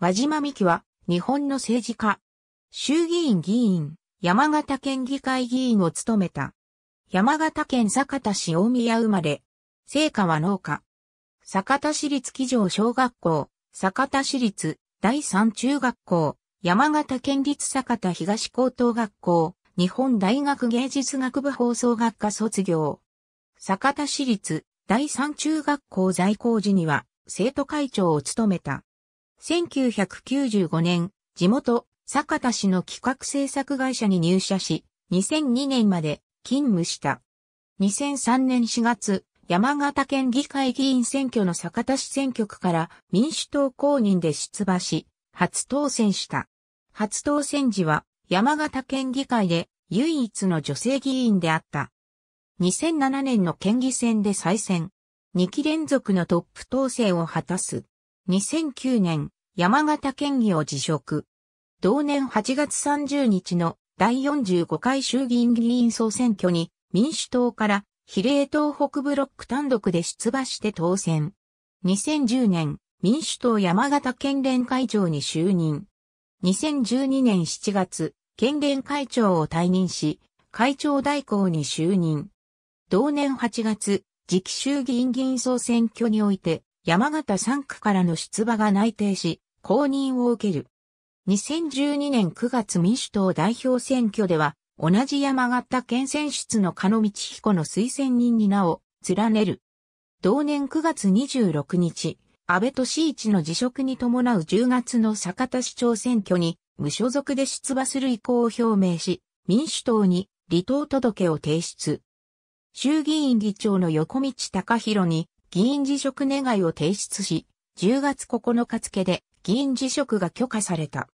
輪島美希は、日本の政治家。衆議院議員、山形県議会議員を務めた。山形県酒田市大宮生まれ。成果は農家。酒田市立基上小学校、酒田市立第三中学校、山形県立酒田東高等学校、日本大学芸術学部放送学科卒業。酒田市立第三中学校在校時には生徒会長を務めた。1995年、地元、坂田市の企画制作会社に入社し、2002年まで勤務した。2003年4月、山形県議会議員選挙の坂田市選挙区から民主党公認で出馬し、初当選した。初当選時は山形県議会で唯一の女性議員であった。2007年の県議選で再選。2期連続のトップ当選を果たす。2009年、山形県議を辞職。同年8月30日の第45回衆議院議員総選挙に民主党から比例党北ブロック単独で出馬して当選。2010年、民主党山形県連会長に就任。2012年7月、県連会長を退任し、会長代行に就任。同年8月、次期衆議院議員総選挙において、山形3区からの出馬が内定し、公認を受ける。2012年9月民主党代表選挙では、同じ山形県選出の加野道彦の推薦人に名を連ねる。同年9月26日、安倍敏一の辞職に伴う10月の坂田市長選挙に無所属で出馬する意向を表明し、民主党に離党届を提出。衆議院議長の横道隆弘に議員辞職願を提出し、10月9日付で議員辞職が許可された。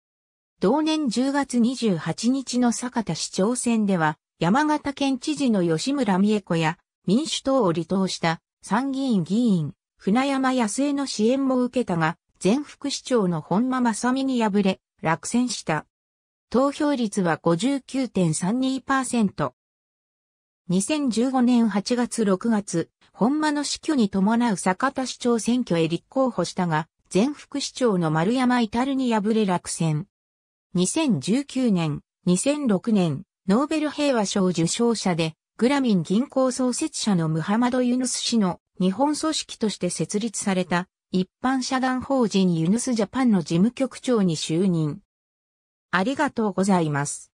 同年10月28日の坂田市長選では、山形県知事の吉村美恵子や民主党を離党した参議院議員、船山康江の支援も受けたが、前副市長の本間正美に敗れ、落選した。投票率は59.32%。2015年8月6月、本間の死去に伴う坂田市長選挙へ立候補したが、前副市長の丸山至に敗れ落選。2019年、2006年、ノーベル平和賞受賞者で、グラミン銀行創設者のムハマド・ユヌス氏の日本組織として設立された一般社団法人ユヌスジャパンの事務局長に就任。ありがとうございます。